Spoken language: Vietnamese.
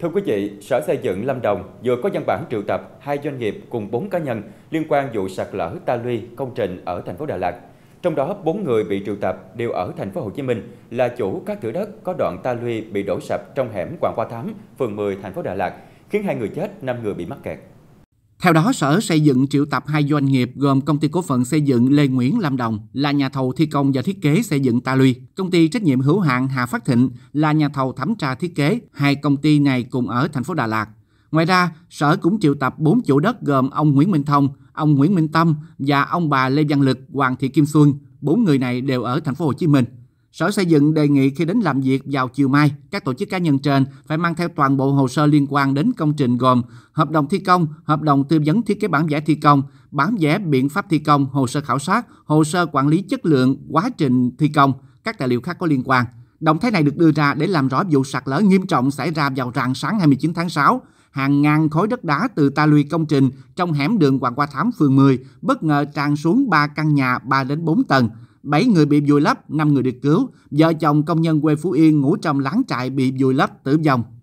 Thưa quý vị, Sở Xây dựng Lâm Đồng vừa có văn bản triệu tập hai doanh nghiệp cùng 4 cá nhân liên quan vụ sạt lở ta luy công trình ở thành phố Đà Lạt. Trong đó, 4 người bị triệu tập đều ở thành phố Hồ Chí Minh là chủ các thửa đất có đoạn ta luy bị đổ sập trong hẻm Quảng Hoa Thám, phường 10, thành phố Đà Lạt, khiến hai người chết, 5 người bị mắc kẹt. Theo đó, Sở Xây dựng triệu tập hai doanh nghiệp gồm công ty cổ phần xây dựng Lê Nguyễn Lâm Đồng là nhà thầu thi công và thiết kế xây dựng Ta Luy, công ty trách nhiệm hữu hạn Hà Phát Thịnh là nhà thầu thẩm tra thiết kế. Hai công ty này cùng ở thành phố Đà Lạt. Ngoài ra, Sở cũng triệu tập bốn chủ đất gồm ông Nguyễn Minh Thông, ông Nguyễn Minh Tâm và ông bà Lê Văn Lực, Hoàng Thị Kim Xuân. Bốn người này đều ở thành phố Hồ Chí Minh. Sở Xây dựng đề nghị khi đến làm việc vào chiều mai, các tổ chức cá nhân trên phải mang theo toàn bộ hồ sơ liên quan đến công trình gồm hợp đồng thi công, hợp đồng tư vấn thiết kế bản vẽ thi công, bản vẽ biện pháp thi công, hồ sơ khảo sát, hồ sơ quản lý chất lượng, quá trình thi công, các tài liệu khác có liên quan. Động thái này được đưa ra để làm rõ vụ sạt lở nghiêm trọng xảy ra vào rạng sáng 29 tháng 6. Hàng ngàn khối đất đá từ ta luy công trình trong hẻm đường Hoàng Qua Thám phường 10 bất ngờ tràn xuống ba căn nhà 3 đến 4 tầng. 7 người bị vùi lấp, 5 người được cứu. Vợ chồng công nhân quê Phú Yên ngủ trong láng trại bị vùi lấp tử vong.